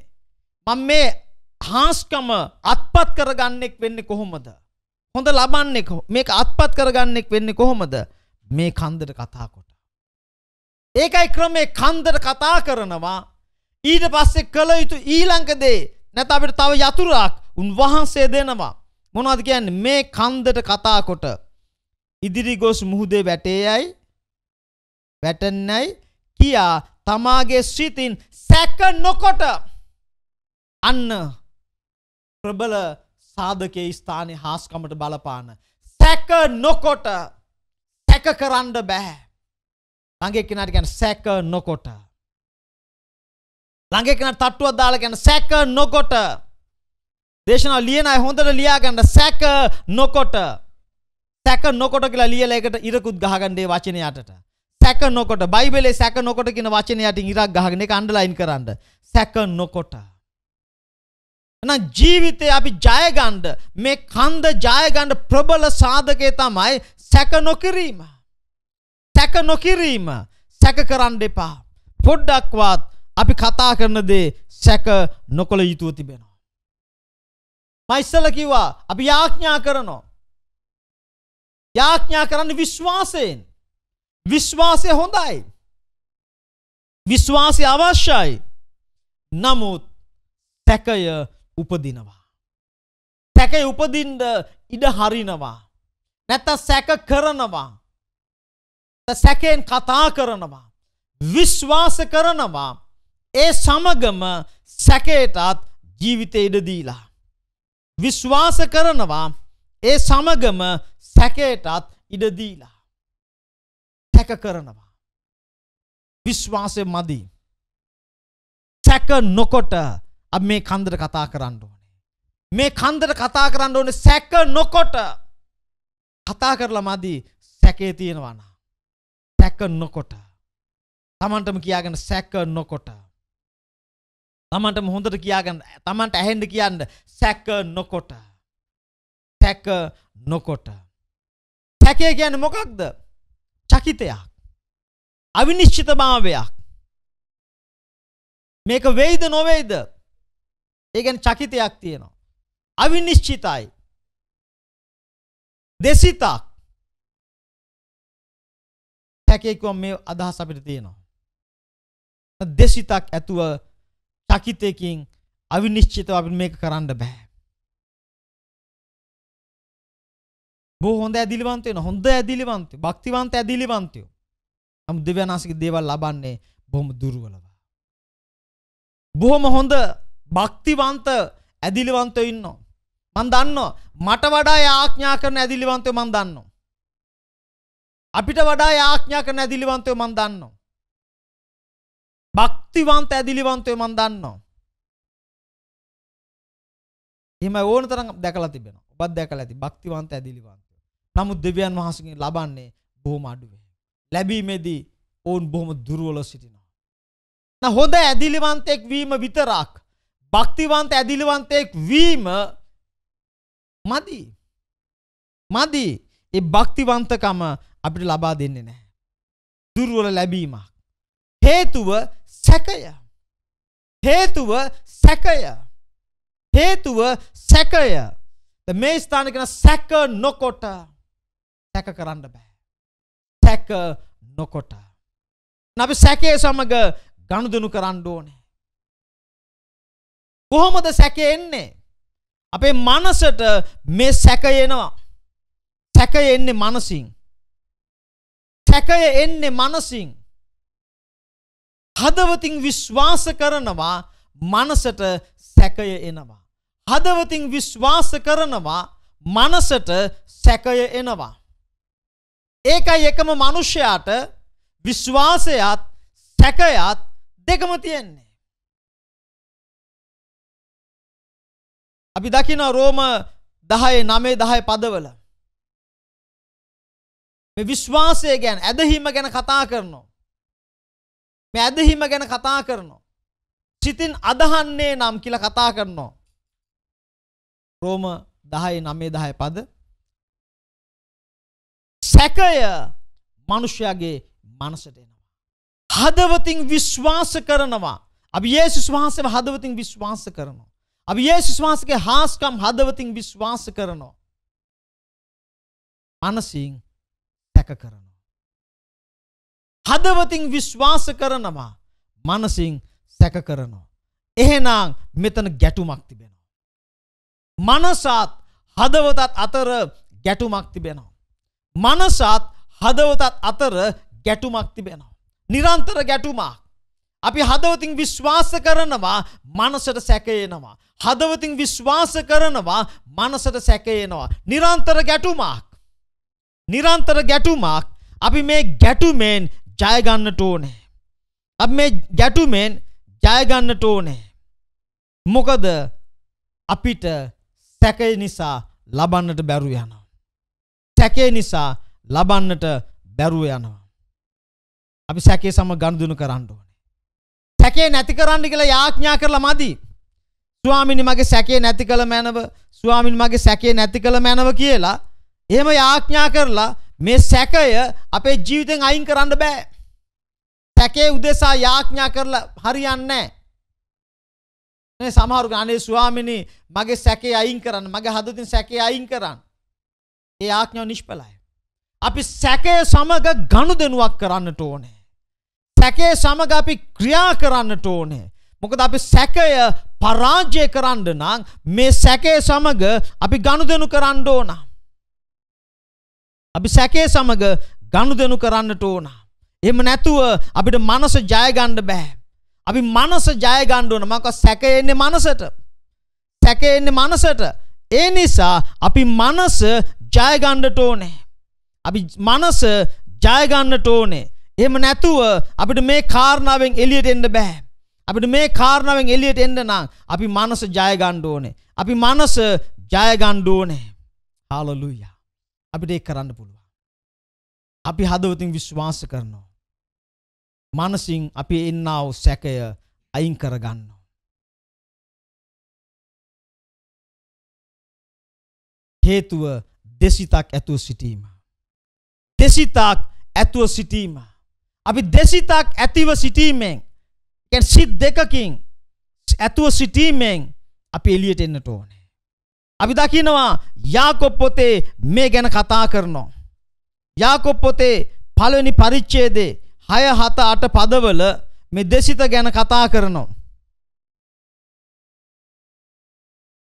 S1: මම මේ හාස්කම අත්පත් කරගන්නෙක් වෙන්නේ කොහොමද? හොඳ ලබන්නේ මේක අත්පත් කරගන්නෙක් වෙන්නේ කොහොමද? මේ කන්දට කතා කොට. ඒකයි ක්‍රමේ කන්දට කතා කරනවා. ඊට පස්සේ කළ යුතු ඊළඟ දේ නැත්නම් අපිට තව යතුරක් උන්වහන්සේ දෙනවා. මොනවද කියන්නේ මේ කන්දට කතා කොට ඉදිරි ගොස් මුහුදේ වැටේයයි වැටන්නයි කියා තමාගේ සිතින් සැක නොකොට අන්න ප්‍රබල සාධකයේ ස්ථානය හාස්කමට බලපාන. සැක නොකොට සැක කරන්න බැහැ. ළඟේ කෙනාට ගැන සැක නොකොට. ළඟේ කෙනාට තට්ටුවක් දාලා ගැන සැක නොකොට. දේශනාව ලියන අය හොඳට ලියාගන්න සැක නොකොට. සැක නොකොට කියලා ලියලා ඒකට ඉරකුත් ගහගන්න ඒ වචනේ යටට. සැක නොකොට බයිබලේ සැක නොකොට කියන වචනේ යටින් ඉරක් ගහගෙන ඒක අන්ඩර්ලයින් කරන්න. සැක නොකොට. එහෙනම් ජීවිතේ අපි ජයගන්න මේ කන්ද ජයගන්න ප්‍රබල සාධකය තමයි සැක නොකිරීම. සැක නොකිරීම සැක කරන්න එපා. පොඩ්ඩක්වත් අපි කතා කරන දේ සැක නොකළ යුතුව තිබෙනවා. මම ඉස්සෙල්ලා කිව්වා අපි යාඥා කරනවා. යාඥා කරන්න විශ්වාසයෙන්. විශ්වාසය හොඳයි. විශ්වාසය අවශ්‍යයි. නමුත් සැකය උපදිනවා. සැකේ උපදින්ඩ ඉඩ හරිනවා. නැත්ත සැක කරනවා. සැකෙන් කතා කරනවා. විශ්වාස කරනවා. ඒ සමගම සැකේටත් ජීවිතය ඉඩදීලා. විශ්වාස කරනවා ඒ සමගම සැකේටත් ඉඩදීලා. සැක කරනවා. විශ්වාසය මදී. සැක නොකොට අපි මේ කන්දට කතා කරන්න ඕනේ. මේ කන්දට කතා කරන්න ඕනේ සැක නොකොට. කතා කරලා මදි සැකේ තියෙනවා නම්. සැක නොකොට. Tamanටම කියාගෙන සැක නොකොට. Tamanටම හොඳට කියාගෙන Tamanට ඇහෙන්න කියන්න සැක නොකොට. සැක නොකොට. සැකේ කියන්නේ මොකක්ද? චකිතයක්. අවිනිශ්චිතභාවයක්. මේක වෙයිද නොවෙයිද? ඒ කියන්නේ චකිතයක් තියෙනවා. අවිනිශ්චිතයි. දෙසිතක්. හැකේකුව මේ අදහස අපිට තියෙනවා. දෙසිතක් ඇතුව චකිතයකින් අවිනිශ්චිතව අපිට මේක කරන්න බෑ. බොහෝ හොඳ ඇදිලිවන්ත වෙන හොඳ ඇදිලිවන්ත භක්තිවන්ත ඇදිලිවන්තයෝ නමුත් දෙවියන් ආශිර්වාද දේවල් ලබන්නේ බොහොම දුර්වලව බොහොම හොඳ භක්තිවන්ත ඇදිලිවන්තයෝ ඉන්නවා. මම දන්නවා මට වඩා යාඥා කරන ඇදිලිවන්තයෝ මම දන්නවා. අපිට වඩා යාඥා කරන ඇදිලිවන්තයෝ මම දන්නවා. භක්තිවන්ත ඇදිලිවන්තයෝ මම දන්නවා. එහෙම ඕන තරම් දැකලා තිබෙනවා. ඔබත් දැකලා ඇති භක්තිවන්ත ඇදිලිවන්තයෝ. නමුත් දෙවියන් වහන්සේගෙන් ලබන්නේ බොහොම අඩුවේ. ලැබීමේදී ඔවුන් බොහොම දුර්වලව සිටිනවා. හොඳ ඇදිලිවන්තෙක් වීම විතරක් භක්තිවන්ත ඇදිලිවන්තයෙක් වීම මදි. මදි. ඒ භක්තිවන්තකම අපිට ලබා දෙන්නේ නැහැ. දුර්වල ලැබීමක්. හේතුව සැකය. හේතුව සැකය. හේතුව සැකය. මේ ස්ථාන කියන සැක නොකොට සැක කරන්න බෑ. සැක නොකොට. අපි සැකය සමග ගනුදෙනු කරන්න ඕනේ. කොහොමද සැකේ එන්නේ? අපේ මනසට මේ සැකය එනවා. සැකය එන්නේ මනසින්. සැකය එන්නේ මනසින්. හදවතින් විශ්වාස කරනවා මනසට සැකය එනවා. හදවතින් විශ්වාස කරනවා මනසට සැකය එනවා. ඒකයි එකම මිනිසයාට විශ්වාසයත් සැකයත් දෙකම තියෙන්නේ. අපි දකිනවා රෝම 10 9 10 පදවල මේ විශ්වාසය ගැන ඇදහිම ගැන කතා කරනවා. මේ ඇදහිම ගැන කතා කරනවා. සිතින් අදහන්නේ නම් කියලා කතා කරනවා. රෝම 10 9 10 පද සැකය මිනිසයාගේ මනසට එනවා. හදවතින් විශ්වාස කරනවා. අපි යේසුස් වහන්සේව හදවතින් විශ්වාස කරනවා. අපි යේසුස් වහන්සේගේ හාස්කම් හදවතින් විශ්වාස කරනවා. මනසින් සැක කරනවා. හදවතින් විශ්වාස කරනවා. මනසින් සැක කරනවා. එහෙනම් මෙතන ගැටුමක් තිබෙනවා. මනසත් හදවතත් අතර ගැටුමක් තිබෙනවා. මනසත් හදවතත් අතර ගැටුමක් තිබෙනවා. නිරන්තර ගැටුමක්. අපි හදවතින් විශ්වාස කරනවා මනසට සැකයනවා. හදවතින් විශ්වාස කරනවා මනසට සැකයනවා. නිරන්තර ගැටුමක්. නිරන්තර ගැටුමක් අපි මේ ගැටුමෙන් ජයගන්නට ඕනේ. අපි මේ ගැටුමෙන් ජයගන්නට ඕනේ. මොකද අපිට සැකය නිසා ලබන්නට බැරුව යනවා. සැකේ නිසා ලබන්නට බැරුව යනවා. අපි සැකේ සම ගනුදෙනු කරන්න ඕනේ. සැකේ නැති කරන්න කියලා යාඥා කරලා මදි. ස්වාමිනි මගේ සැකේ නැති කළ මැනව ස්වාමින් මගේ සැකේ නැති කළ මැනව කියලා එහෙම යාඥා කරලා මේ සැකය අපේ ජීවිතෙන් අයින් කරන්න බෑ සැකේ උදෙසා යාඥා කරලා හරියන්නේ නෑ සමහරු ගානේ ස්වාමිනි මගේ සැකේ අයින් කරන්න මගේ හදවතින් සැකේ අයින් කරන්න ඒ යාඥාව නිෂ්ඵලයි අපි සැකය සමග ගනුදෙනුවක් කරන්නට ඕනේ සැකේ සමග අපි ක්‍රියා කරන්නට ඕනේ මොකද අපි සැකය පරාජය කරන්න නම් මේ සැකය සමග අපි ගනුදෙනු කරන්න ඕන. අපි සැකය සමග ගනුදෙනු කරන්නට ඕන. එහෙම නැතුව අපිට මනස ජය ගන්න බෑ. අපි මනස ජය ගන්න ඕන. මම සැකය එන්නේ මනසට. සැකය එන්නේ මනසට. ඒ නිසා අපි මනස ජය ගන්නට ඕනේ. අපි මනස ජය ගන්නට ඕනේ. එහෙම නැතුව අපිට මේ කාරණාවෙන් එළියට එන්න බෑ. අපිට මේ කාරණාවෙන් එළියට එන්න නම් අපි මනස ජය ගන්න ඕනේ. අපි මනස ජය ගන්න ඕනේ. හාලෙලූයා. අපිට ඒක කරන්න පුළුවන්. අපි හදවතින් විශ්වාස කරනවා. මනසින් අපි එන්නා වූ සැකය අයින් කරගන්නවා. හේතුව දෙසිතක් ඇතුව සිටීම. දෙසිතක් ඇතුව සිටීම. අපි දෙසිතක් ඇතිව සිටීමෙන් ගැන් සිත් දෙකකින් ඇතුව සිටීමෙන් අපි එළියට එන්නට ඕනේ. අපි දකිනවා යාකොබ් පොතේ මේ ගැන කතා කරනවා. යාකොබ් පොතේ පළවෙනි පරිච්ඡේදයේ 6 7 8 පදවල මේ දෙසිත ගැන කතා කරනවා.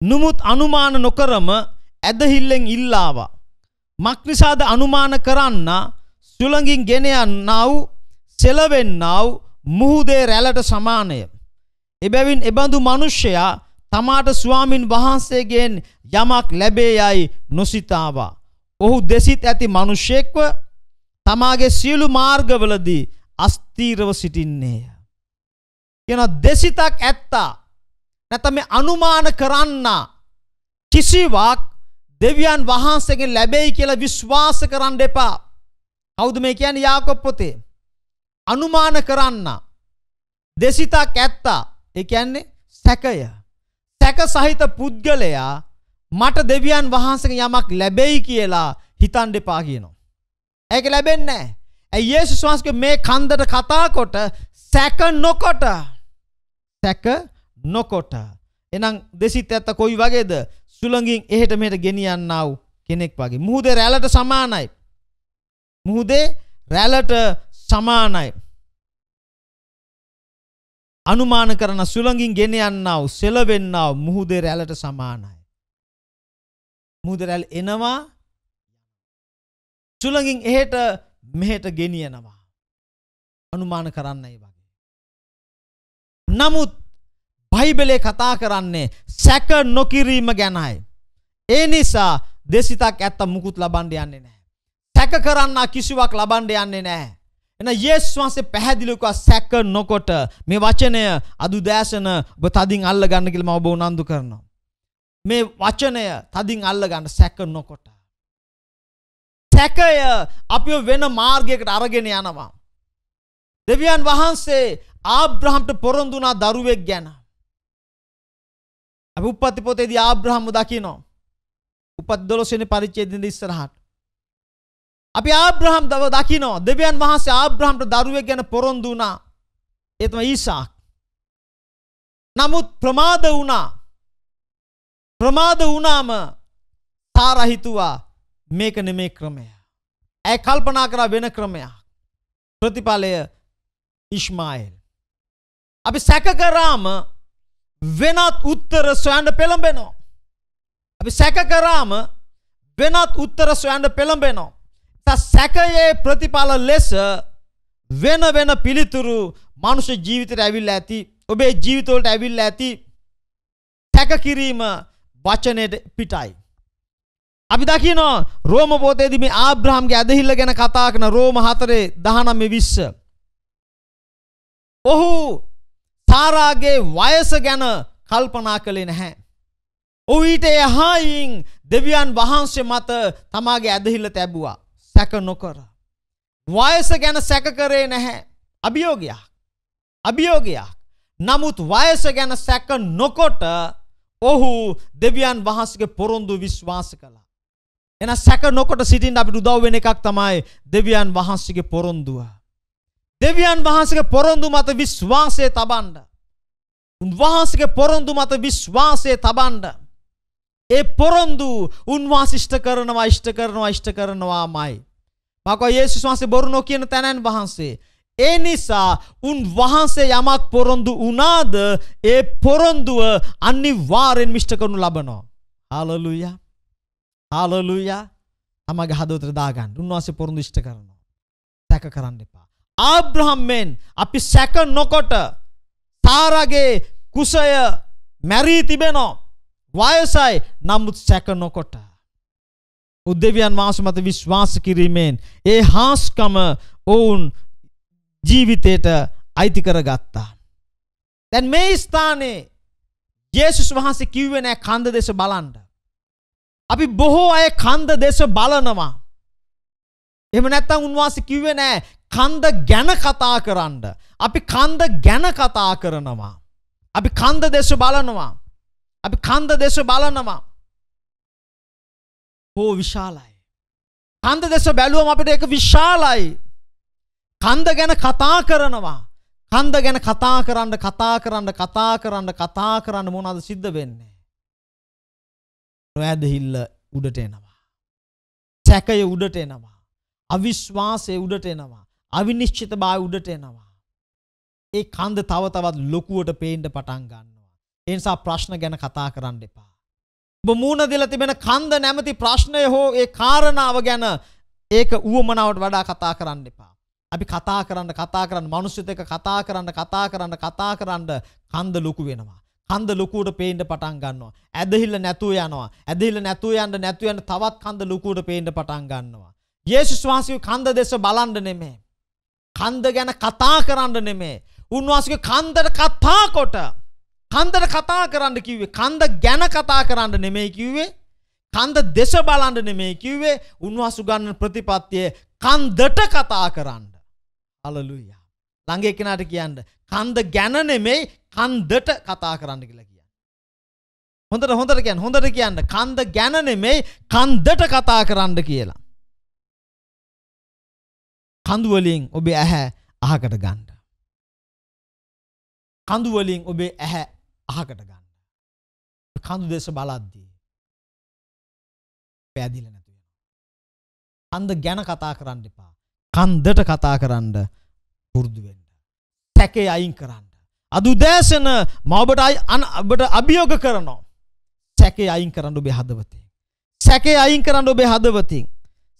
S1: නුමුත් අනුමාන නොකරම ඇදහිල්ලෙන් ඉල්ලාවා. මක්නිසාද අනුමාන කරන්න සුළඟින් ගෙන යන්නා වූ සෙලවෙන්නා වූ මුහුදේ රැළට සමානය. එබැවින් එබඳු මිනිසයා තමාට ස්වාමින් වහන්සේගෙන් යමක් ලැබේ යයි නොසිතාවා. ඔහු දෙසිත ඇති මිනිසෙක්ව තමාගේ සියලු මාර්ගවලදී අස්තීරව සිටින්නේය. කියන දෙසිතක් ඇත්තා. නැත්නම් අනුමාන කරන්න කිසිවක් දෙවියන් වහන්සේගෙන් ලැබෙයි කියලා විශ්වාස කරන්න එපා. කවුද මේ කියන්නේ යාකොබ් පොතේ? අනුමාන කරන්න. දෙසිතක් ඇත්තා. ඒ කියන්නේ සැකය. සැක සහිත පුද්ගලයා මට දෙවියන් වහන්සේගෙන් යමක් ලැබෙයි කියලා හිතන් දෙපා කියනවා. ඒක ලැබෙන්නේ නැහැ. ඇයි යේසුස් වහන්සේ මේ කන්දට කතා කොට සැක නොකොට සැක නොකොට එහෙනම් දෙසිත ඇත්ත කොයි වගේද සුළඟින් එහෙට මෙහෙට ගෙනියන්නා වූ කෙනෙක් වගේ මුහුදේ රැළට සමානයි මුහුදේ රැළට සමානයි. අනුමාන කරන සුළඟින් ගෙන යන්නව සෙලවෙන්නව මුහුදේ රැළට සමානයි. මුහුදේ රැළ එනවා සුළඟින් එහෙට මෙහෙට ගෙනියනවා. අනුමාන කරන්නයි වගේ. නමුත් බයිබලේ කතා කරන්නේ සැක නොකිරීම ගැනයි. ඒ නිසා දෙසිතක් ඇත්ත මුකුත් ලබන්න යන්නේ නැහැ. සැක කරන්න කිසිවක් ලබන්න යන්නේ නැහැ. එන යේසුස් වහන්සේ පැහැදිලිව කිව්වා සැක නොකොට මේ වචනය අදුදෑශන ඔබ තදින් අල්ල ගන්න කියලා මම ඔබ උනන්දු කරනවා. මේ වචනය තදින් අල්ල ගන්න සැක නොකොට. සැකය අපිව වෙන මාර්ගයකට අරගෙන යනවා. දෙවියන් වහන්සේ ආබ්‍රහම්ට පොරොන්දු වුණා දරුවෙක් ගැන. අපි උපත් පොතේදී ආබ්‍රහම්ව දකිනවා. උපත් 12 වෙනි පරිච්ඡේදයේ ඉස්සරහට. අපි ආබ්‍රහම් දව දකිනවා දෙවියන් වහන්සේ ආබ්‍රහම්ට දරුවෙක් ගැන පොරොන්දු වුණා. ඒ තමයි ඊසාක්. නමුත් ප්‍රමාද වුණා. ප්‍රමාද වුණාම සාරා හිතුවා මේක නෙමේ ක්‍රමය. ඇය කල්පනා කරා වෙන ක්‍රමයක්. ප්‍රතිඵලය ඉස්මායිල්. අපි සැක කරාම වෙනත් උත්තර සොයන්න පෙළඹෙනවා. අපි සැක කරාම වෙනත් උත්තර සොයන්න පෙළඹෙනවා. සැකයේ ප්‍රතිඵල ලෙස වෙන වෙන පිළිතුරු මනුෂ්‍ය ජීවිතයට ඇවිල්ලා ඇති ඔබේ ජීවිතවලට ඇවිල්ලා ඇති සැකකිරීම වචනයට පිටයි. අපි දකිනවා රෝම පොතේදී මේ ආබ්‍රහම්ගේ ඇදහිල්ල ගැන කතා කරන රෝම 4:19 ඔහු සාරාගේ වයස ගැන කල්පනා කළේ නැහැ. ඔහු ඊට එහායින් දෙවියන් වහන්සේ මත තමාගේ ඇදහිල්ල තැබුවා. සැක නොකර. වයස ගැන සැක කරේ නැහැ. අභියෝගයක්. අභියෝගයක්. නමුත් වයස ගැන සැක නොකොට ඔහු දෙවියන් වහන්සේගේ පොරොන්දු විශ්වාස කළා. එන සැක නොකොට සිටින්න අපිට උදව් වෙන එකක් තමයි දෙවියන් වහන්සේගේ පොරොන්දුව. දෙවියන් වහන්සේගේ පොරොන්දු මත විශ්වාසය තබන්න. උන්වහන්සේගේ පොරොන්දු මත විශ්වාසය තබන්න. ඒ පොරොන්දු උන්වහන්සේ ඉෂ්ට කරනවා ඉෂ්ට කරනවා ඉෂ්ට කරනවාමයි. මාකෝ යේසුස් වහන්සේ බොරු නොකියන තැනන් වහන්සේ. ඒ නිසා උන් වහන්සේ යමක් පොරොන්දු වුණාද ඒ පොරොන්දුව අනිවාර්යෙන් ඉෂ්ට කරනු ලබනවා. හාලෙලූයා. හාලෙලූයා. තමගේ හදවතට දාගන්න. උන්වහන්සේ පොරොන්දු ඉෂ්ට කරනවා. සැක කරන්න එපා. ආබ්‍රහම් මෙන් අපි සැක නොකොට සාරාගේ කුසය මැරී තිබෙනවා. වයසයි නමුත් සැක නොකොට. උද්දෙවියන් වහන්සේ මත විශ්වාස කිරීමෙන් ඒ හාස්කම ඔවුන් ජීවිතයට අයිති කරගත්තා. දැන් මේ ස්ථානයේ යේසුස් වහන්සේ කිව්වේ නෑ කන්ද දෙස බලන්න. අපි බොහෝ අය කන්ද දෙස බලනවා. එහෙම නැත්නම් උන්වහන්සේ කිව්වේ නෑ කන්ද ගැන කතා කරන්න. අපි කන්ද ගැන කතා කරනවා. අපි කන්ද දෙස බලනවා. අපි කන්ද දෙස බලනවා. හෝ විශාලයි. කන්ද දෙස බැලුවම අපිට ඒක විශාලයි. කන්ද ගැන කතා කරනවා. කන්ද ගැන කතා කරන්න කතා කරන්න කතා කරන්න කතා කරන්න මොනවද සිද්ධ වෙන්නේ? නොඇදහිල්ල උඩට එනවා. සැකය උඩට එනවා. අවිශ්වාසය උඩට එනවා. අවිනිශ්චිතභාවය උඩට එනවා. ඒ කන්ද තව තවත් ලොකුවට පේන්න පටන් ගන්නවා. ඒ නිසා ප්‍රශ්න ගැන කතා කරන්න එපා. ඔබ මූණ දෙලා තිබෙන කන්ද නැමැති ප්‍රශ්නය හෝ ඒ කාරණාව ගැන ඒක ඌවමනාවට වඩා කතා කරන්න එපා. අපි කතා කරන්න කතා කරන්න මිනිස්සුත් එක්ක කතා කරන්න කතා කරන්න කතා කරන්න කන්ද ලොකු වෙනවා. කන්ද ලොකුවට පේන්න පටන් ගන්නවා. ඇදහිල්ල නැතුව යනවා. ඇදහිල්ල නැතුව යන්න නැතුව යන්න තවත් කන්ද ලොකුවට පේන්න පටන් ගන්නවා. යේසුස් වහන්සේ කන්ද දෙස බලන්න නෙමෙයි. කන්ද ගැන කතා කරන්න නෙමෙයි. උන්වහන්සේගේ කන්දට කතා කොට කන්දට කතා කරන්න කිව්වේ කන්ද ගැන කතා කරන්න නෙමෙයි කිව්වේ කන්ද දෙස බලන්න නෙමෙයි කිව්වේ උන්වහන්සේ ගන්න ප්‍රතිපත්තිය කන්දට කතා කරන්න. හලලුයා. ළඟ එක්කෙනාට කියන්න කන්ද ගැන නෙමෙයි කන්දට කතා කරන්න කියලා කියන්න. හොඳට හොඳට කියන්න හොඳට කියන්න කන්ද ගැන නෙමෙයි කන්දට කතා කරන්න කියලා. කඳු වලින් ඔබේ ඇහැ අහකට ගන්න. කඳු වලින් ඔබේ ඇහැ අහකට ගන්න. කඳු දෙස බලද්දී පෑදිලා නැතු වෙනවා. කන්ද ගැන කතා කරන්න එපා. කන්දට කතා කරන්න පුරුදු වෙන්න. සැකේ අයින් කරන්න. අද උදෑසන මම ඔබට අභියෝග කරනවා. සැකේ අයින් කරන්න ඔබේ හදවතෙන්. සැකේ අයින් කරන්න ඔබේ හදවතින්.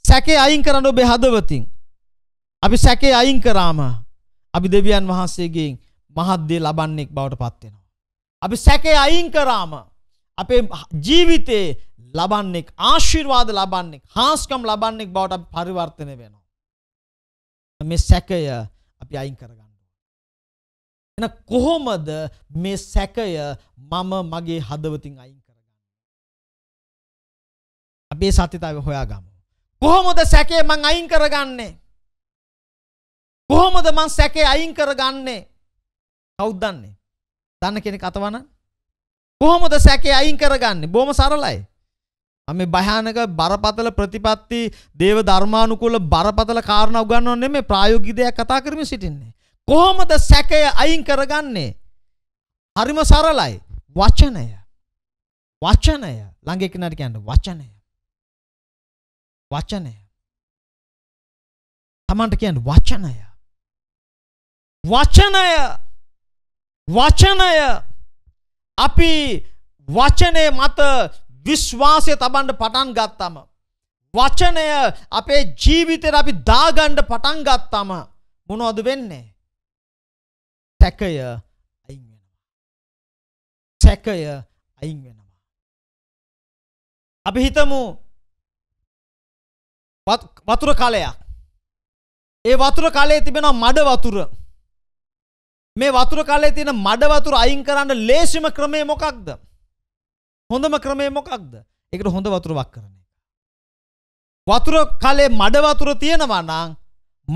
S1: සැකේ අයින් කරන්න ඔබේ හදවතින්. අපි සැකේ අයින් කරාම අපි දෙවියන් වහන්සේගෙන් මහත් දේ ලබන්නෙක් බවට පත් වෙනවා. අපි සැකේ අයින් කරාම අපේ ජීවිතේ ලබන්නේ ආශිර්වාද ලබන්නේ හාස්කම් ලබන්නේ බවට අපි පරිවර්තනය වෙනවා. මේ සැකය අපි අයින් කරගන්න එන කොහොමද මේ සැකය මම මගේ හදවතින් අයින් කරගන්නේ? අපි සත්‍යතාවය හොයාගමු. කොහොමද සැකේ මං අයින් කරගන්නේ? කොහොමද මං සැකේ අයින් කරගන්නේ? කවුද දන්නේ? දන්න කෙනෙක් අතවන කොහොමද සැකේ අයින් කරගන්නේ බොහොම සරලයි මම මේ භයානක බරපතල ප්‍රතිපatti දේව ධර්මානුකූල බරපතල කාරණා උගන්වන්නේ නෙමෙයි ප්‍රායෝගික දෙයක් කතා කරමින් සිටින්නේ කොහොමද සැකය අයින් කරගන්නේ හරිම සරලයි වචනය වචනය ළඟ එක්කනට කියන්න වචනය වචනය තමන්ට කියන්න වචනය වචනය වචනය අපි වචනය මත විශ්වාසය තබන්න පටන් ගත්තම. වචනය අපේ ජීවිතයට අපි දාගණ්ඩ පටන් ගත්තම මොනොද වෙන්නේ. සැකය අයින් වෙනවා. සැකය අයින් වෙනවා. අපි හිතමු වතුර කලයක්. ඒ වතුර කලේ තිබෙන මඩ වතුර මේ වතුර කලේ තියෙන මඩ වතුර අයින් කරන්න ලේසිම ක්‍රමය මොකක්ද? හොඳම ක්‍රමය මොකක්ද? ඒකට හොඳ වතුර වක් කරන එක. වතුර කලේ මඩ වතුර තියෙනවා නම්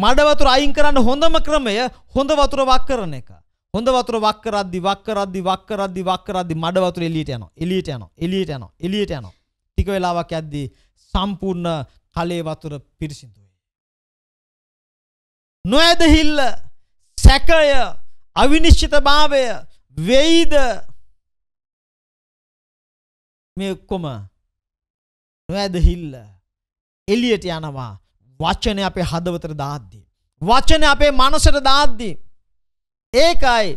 S1: මඩ වතුර අයින් කරන්න හොඳම ක්‍රමය හොඳ වතුර වක් කරන එක. හොඳ වතුර වක් කරද්දි වක් කරද්දි වක් කරද්දි වක් කරද්දි මඩ වතුර එළියට යනවා. එළියට යනවා. එළියට යනවා. එළියට යනවා. ටික වෙලාවක් යද්දි සම්පූර්ණ කලේ වතුර පිරිසිදු වෙයි. නොඇදහිල්ල සැකය අවිනිශ්චිතභාවය වෙයිද මේ ඔක්කොම නොඇදහිල්ල එළියට යනවා වචනය අපේ හදවතට දාද්දී. වචනය අපේ මනසට දාද්දී. ඒකයි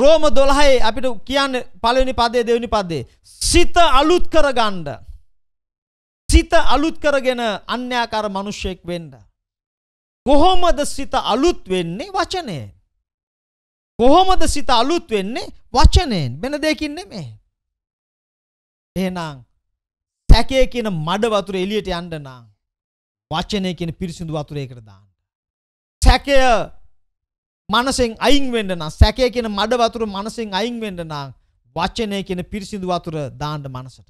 S1: රෝම 12 අපිට කියන්නේ පළවෙනි පදේ දෙවෙනි පදේ සිත අලුත් කරගන්න. සිත අලුත් කරගෙන අන්‍යාකාර මිනිසෙක් වෙන්න. කොහොමද සිත අලුත් වෙන්නේ වචනේ? කොහොමද සිත අලුත් වෙන්නේ? වචනෙන්. වෙන දෙයකින් නෙමෙයි. එහෙනම් සැකයේ කියන මඩ වතුර එළියට යන්න නම් වචනය කියන පිරිසිදු වතුරේකට දාන්න. සැකය මනසෙන් අයින් වෙන්න නම් සැකය කියන මඩ වතුර මනසෙන් අයින් වෙන්න නම් වචනය කියන පිරිසිදු වතුර දාන්න මනසට.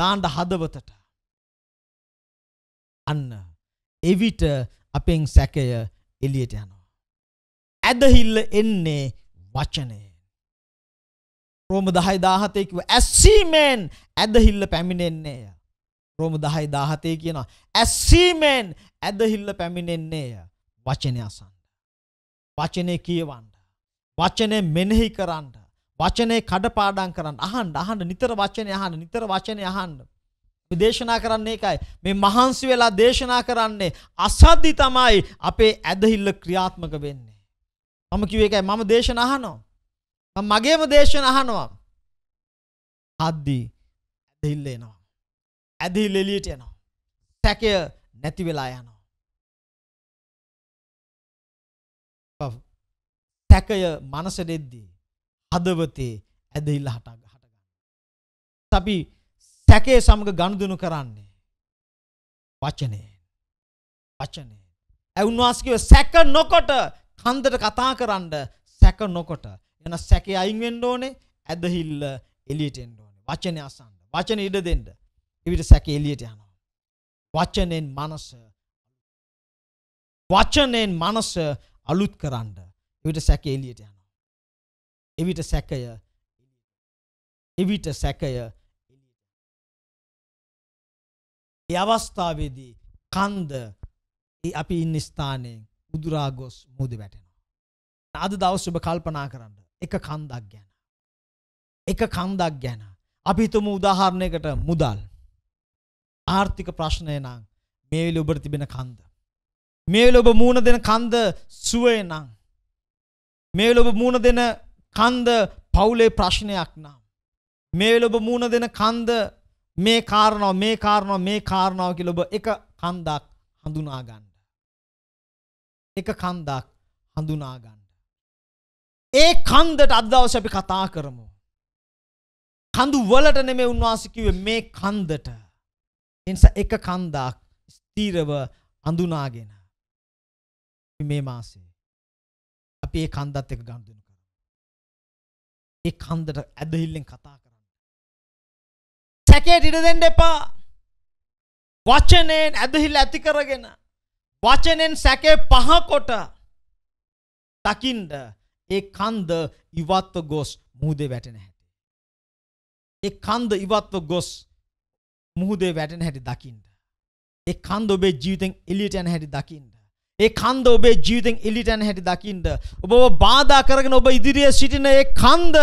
S1: දාන්න හදවතට. අන්න එවිට අපෙන් සැකය එළියට යනවා. ඇදහිල්ල එන්නේ වචනයෙන්. රෝම 10:17 කිව්ව ඇසීමෙන් ඇදහිල්ල පැමිණෙන්නේය. රෝම 10:17 කියනවා ඇසීමෙන් ඇදහිල්ල පැමිණෙන්නේය වචනය අසන්න. වචනේ කියවන්න. වචනේ මෙනෙහි කරන්න. වචනේ කඩපාඩම් කරන්න. අහන්න අහන්න නිතර වචනේ අහන්න නිතර වචනේ අහන්න. දේශනා කරන්නේ එකයි මේ මහන්සි වෙලා දේශනා කරන්නේ අසද්දි තමයි අපේ ඇදහිල්ල ක්‍රියාත්මක වෙන්නේ මම කිව්වේ ඒකයි මම දේශන අහනවා. මම මගේම දේශන අහනවා. හද්දී ඇදහිල්ල එනවා. ඇදහිල්ල එළියට යනවා. සැකය නැති වෙලා යනවා. සැකය මනස දෙද්දී හදවතේ ඇදහිල්ල හට හට ගන්නවා. අපි සැකය සමග ගනුදෙනු කරන්නේ වචනේ. වචනේ. ඒ උන්වහන්සේ කිව්ව සැක නොකොට කන්දට කතා කරන්න සැක නොකොට එන සැකේ අයින් වෙන්න ඕනේ ඇදහිල්ල එළියට එන්න ඕනේ වචනේ අසන්න වචනේ ඉඩ දෙන්න එවිට සැකේ එළියට යනවා වචනෙන් මනස වචනෙන් මනස අලුත් කරන්න එවිට සැකේ එළියට යනවා එවිට සැකය එවිට සැකය එළියට ඒ අවස්ථාවේදී කන්ද අපි ඉන්න ස්ථානයෙන් උදුරා ගොස් මුදි වැටෙනවා. අද දවස් ඔබ කල්පනා කරන්න. එක කන්දක් ගැන. එක කන්දක් ගැන. අපි හිතමු උදාහරණයකට මුදල්. ආර්ථික ප්‍රශ්නය නම් මේ වෙලේ ඔබට තිබෙන කන්ද. මේ වෙලේ ඔබ මූණ දෙන කන්ද සුවේ නම්. මේ වෙලේ ඔබ මූණ දෙන කන්ද පවුලේ ප්‍රශ්නයක් නම්. මේ වෙලේ ඔබ මූණ දෙන කන්ද මේ කාරණාව මේ කාරණාව මේ කාරණාව කියලා ඔබ එක කන්දක් හඳුනා ගන්න. එක කන්දක් හඳුනා ගන්න. ඒ කන්දට අද දවසේ අපි කතා කරමු. කඳු වලට නෙමෙයි උන්වහන්සේ කිව්වේ මේ කන්දට. එනිසා එක කන්දක් ස්ථිරව අඳුනාගෙන මේ මාසේ අපි ඒ කන්දත් එක්ක ගනුදෙනු කරමු. ඒ කන්දට ඇදහිල්ලෙන් කතා කරන්න. සැකයට ඉඩ දෙන්න එපා. වචනයෙන් ඇදහිල්ල ඇති කරගෙන වචනෙන් සැකේ පහකොට දකින්ද ඒ කන්ද ඉවත්ව ගොස් මුහුදේ වැටෙන හැටි. ඒ කන්ද ඉවත්ව ගොස් මුහුදේ වැටෙන හැටි දකින්න. ඒ කන්ද ඔබේ ජීවිතෙන් එළියට යන හැටි දකින්න. ඒ කන්ද ඔබේ ජීවිතෙන් එළියට යන හැටි දකින්න. ඔබව බාධා කරගෙන ඔබ ඉදිරියේ සිටින ඒ කන්ද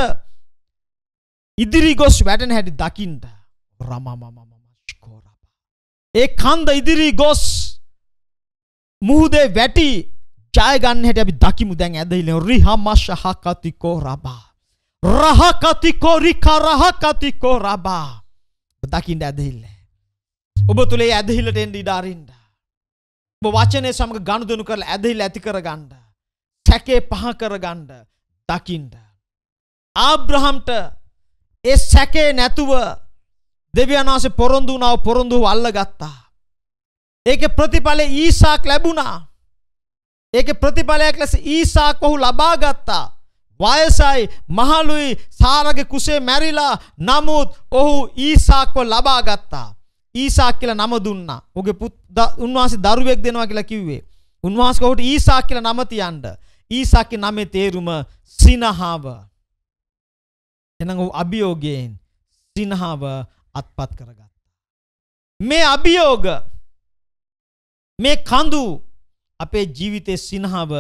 S1: ඉදිරි ගොස් වැටෙන හැටි දකින්න. රමමමමම ස්කෝරපා. ඒ කන්ද ඉදිරි ගොස් මුහුදේ වැටි ජයගන්න හැට අපි දකිමු දැන් ඇදහිලෙන රිහමශහකතිකෝ රබා රහකතිකෝ රිකරහකතිකෝ රබා දකින්න ඇදහිල්ල ඔබ තුළේ ඇදහිලට එන්න ඉඩාරින්ඩ ඔබ වචනය සමඟ ගණුදනු කරල ඇදහිල් ඇති කරගන්න සැකේ පහ කරගන්න දකින්ට ආබ්‍රහම්ට ඒ සැකේ නැතුව දෙවියනාසේ පොරොන්දුනාව පොරොන්දුව අල්ල ගත්තා ඒකේ ප්‍රතිඵලය ඊසාක් ලැබුණා. ඒකේ ප්‍රතිඵලයක් ලෙස ඊසාක් ඔහු ලබා ගත්තා. වයසයි මහලුයි සාරගේ කුසේ මැරිලා නමුත් ඔහු ඊසාක්ව ලබා ගත්තා. ඊසාක් කියලා නම දුන්නා. ඔහුගේ පුත් උන්වහන්සේ දරුවෙක් දෙනවා කියලා කිව්වේ. උන්වහන්සේ ඔහුට ඊසාක් කියලා නම තියන්න. ඊසාක්ගේ නමේ තේරුම සිනහව. එහෙනම් ඔහු අභියෝගයෙන් සිනහව අත්පත් කරගත්තා. මේ අභියෝග මේ කඳු අපේ ජීවිතේ සිනහව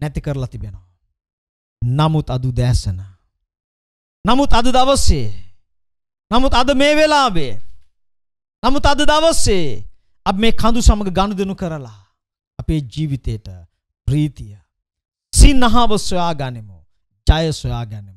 S1: නැති කරලා තිබෙනවා. නමුත් අද දැසන. නමුත් අද දවසේ. නමුත් අද මේ වෙලාවේ. නමුත් අද දවසේ අපි මේ කඳු සමග ගනුදෙනු කරලා අපේ ජීවිතේට ප්‍රීතිය සිනහව සොයාගනිමු. ජය සොයාගනිමු.